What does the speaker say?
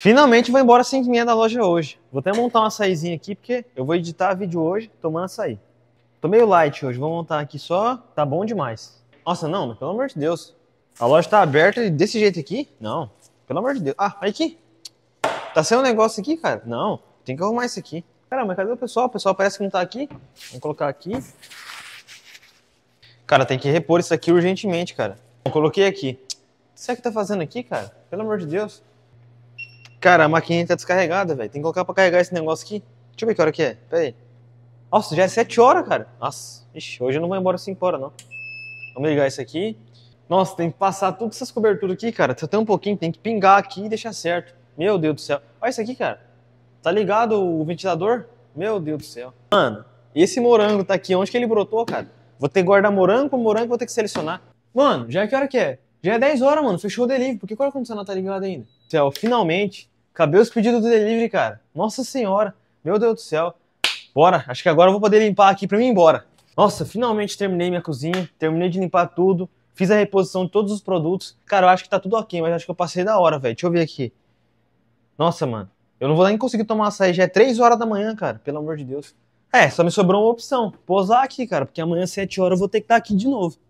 Finalmente vou embora sem 5 da loja hoje. Vou até montar uma saizinha aqui, porque eu vou editar vídeo hoje tomando açaí. Tô meio light hoje, vou montar aqui só, tá bom demais. Nossa, não, pelo amor de Deus. A loja tá aberta desse jeito aqui? Não, pelo amor de Deus. Ah, aqui. Tá sendo um negócio aqui, cara? Não, tem que arrumar isso aqui. Cara, mas cadê o pessoal? O pessoal parece que não tá aqui. Vamos colocar aqui. Cara, tem que repor isso aqui urgentemente, cara. Eu coloquei aqui. O que você que tá fazendo aqui, cara? Pelo amor de Deus. Cara, a maquininha tá descarregada, velho. Tem que colocar pra carregar esse negócio aqui. Deixa eu ver que hora que é. Pera aí. Nossa, já é 7 horas, cara. Nossa, ixi, hoje eu não vou embora 5 horas, não. Vamos ligar isso aqui. Nossa, tem que passar todas essas coberturas aqui, cara. Só tem um pouquinho, tem que pingar aqui e deixar certo. Meu Deus do céu. Olha isso aqui, cara. Tá ligado o ventilador? Meu Deus do céu. Mano, esse morango tá aqui. Onde que ele brotou, cara? Vou ter que guardar morango por morango, vou ter que selecionar. Mano, já é que hora que é? Já é 10 horas, mano. Fechou o delivery. Por que o ar tá ligado ainda? Céu, finalmente Acabei os pedidos do delivery, cara. Nossa senhora. Meu Deus do céu. Bora. Acho que agora eu vou poder limpar aqui pra mim ir embora. Nossa, finalmente terminei minha cozinha. Terminei de limpar tudo. Fiz a reposição de todos os produtos. Cara, eu acho que tá tudo ok, mas acho que eu passei da hora, velho. Deixa eu ver aqui. Nossa, mano. Eu não vou nem conseguir tomar açaí. Já é 3 horas da manhã, cara. Pelo amor de Deus. É, só me sobrou uma opção. Posar aqui, cara. Porque amanhã, às 7 horas, eu vou ter que estar aqui de novo.